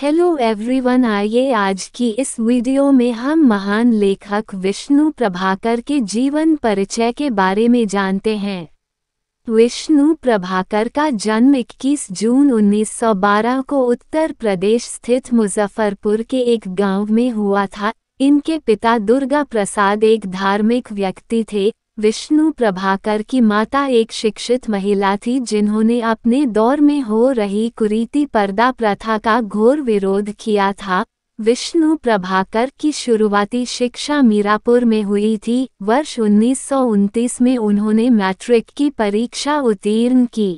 hello everyone आइए आज की इस वीडियो में हम महान लेखक विष्णु प्रभाकर के जीवन परिचय के बारे में जानते हैं विष्णु प्रभाकर का जन्म 21 जून 1912 को उत्तर प्रदेश स्थित मुजफ्फरपुर के एक गांव में हुआ था इनके पिता दुर्गा प्रसाद एक धार्मिक व्यक्ति थे विष्णु प्रभाकर की माता एक शिक्षित महिला थी जिन्होंने अपने दौर में हो रही कुरीति पर्दा प्रथा का घोर विरोध किया था विष्णु प्रभाकर की शुरुआती शिक्षा मीरापुर में हुई थी वर्ष उन्नीस में उन्होंने मैट्रिक की परीक्षा उत्तीर्ण की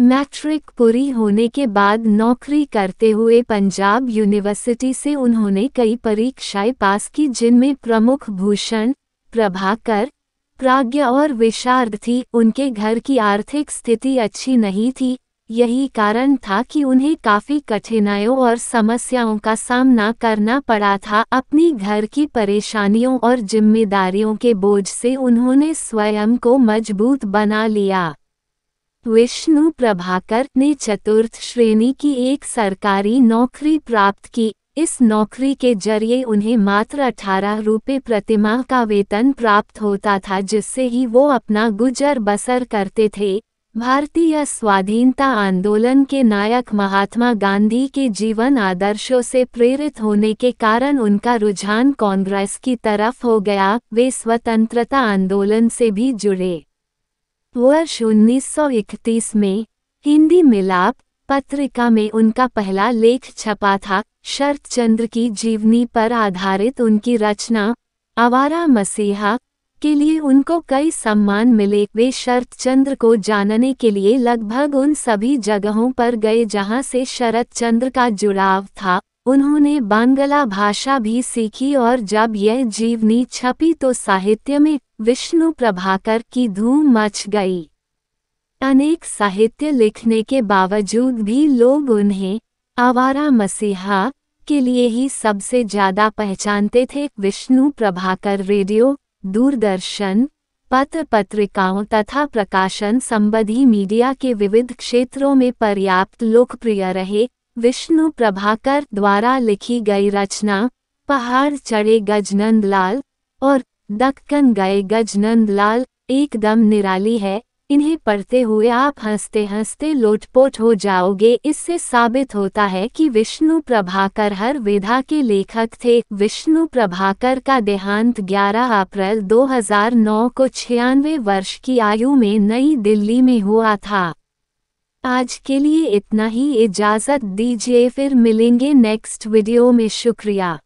मैट्रिक पूरी होने के बाद नौकरी करते हुए पंजाब यूनिवर्सिटी से उन्होंने कई परीक्षाएं पास की जिनमें प्रमुख भूषण प्रभाकर प्राज्ञ और विशार्द थी उनके घर की आर्थिक स्थिति अच्छी नहीं थी यही कारण था कि उन्हें काफ़ी कठिनाइयों और समस्याओं का सामना करना पड़ा था अपनी घर की परेशानियों और जिम्मेदारियों के बोझ से उन्होंने स्वयं को मजबूत बना लिया विष्णु प्रभाकर ने चतुर्थ श्रेणी की एक सरकारी नौकरी प्राप्त की इस नौकरी के जरिए उन्हें मात्र अठारह रुपये प्रतिमाह का वेतन प्राप्त होता था जिससे ही वो अपना गुजर बसर करते थे भारतीय स्वाधीनता आंदोलन के नायक महात्मा गांधी के जीवन आदर्शों से प्रेरित होने के कारण उनका रुझान कांग्रेस की तरफ हो गया वे स्वतंत्रता आंदोलन से भी जुड़े वर्ष 1931 में हिंदी मिलाप पत्रिका में उनका पहला लेख छपा था चंद्र की जीवनी पर आधारित उनकी रचना आवारा मसीहा के लिए उनको कई सम्मान मिले वे शरतचंद्र को जानने के लिए लगभग उन सभी जगहों पर गए जहां से शरतचंद्र का जुड़ाव था उन्होंने बांग्ला भाषा भी सीखी और जब यह जीवनी छपी तो साहित्य में विष्णु प्रभाकर की धूम मच गई अनेक साहित्य लिखने के बावजूद भी लोग उन्हें आवारा मसीहा के लिए ही सबसे ज्यादा पहचानते थे विष्णु प्रभाकर रेडियो दूरदर्शन पत्र पत्रिकाओं तथा प्रकाशन संबंधी मीडिया के विविध क्षेत्रों में पर्याप्त लोकप्रिय रहे विष्णु प्रभाकर द्वारा लिखी गई रचना पहाड़ चढ़े गजनंद लाल और दक्कन गए गजनंद लाल एकदम निराली है इन्हें पढ़ते हुए आप हंसते हंसते लोटपोट हो जाओगे इससे साबित होता है कि विष्णु प्रभाकर हर विधा के लेखक थे विष्णु प्रभाकर का देहांत 11 अप्रैल 2009 को छियानवे वर्ष की आयु में नई दिल्ली में हुआ था आज के लिए इतना ही इजाज़त दीजिए फिर मिलेंगे नेक्स्ट वीडियो में शुक्रिया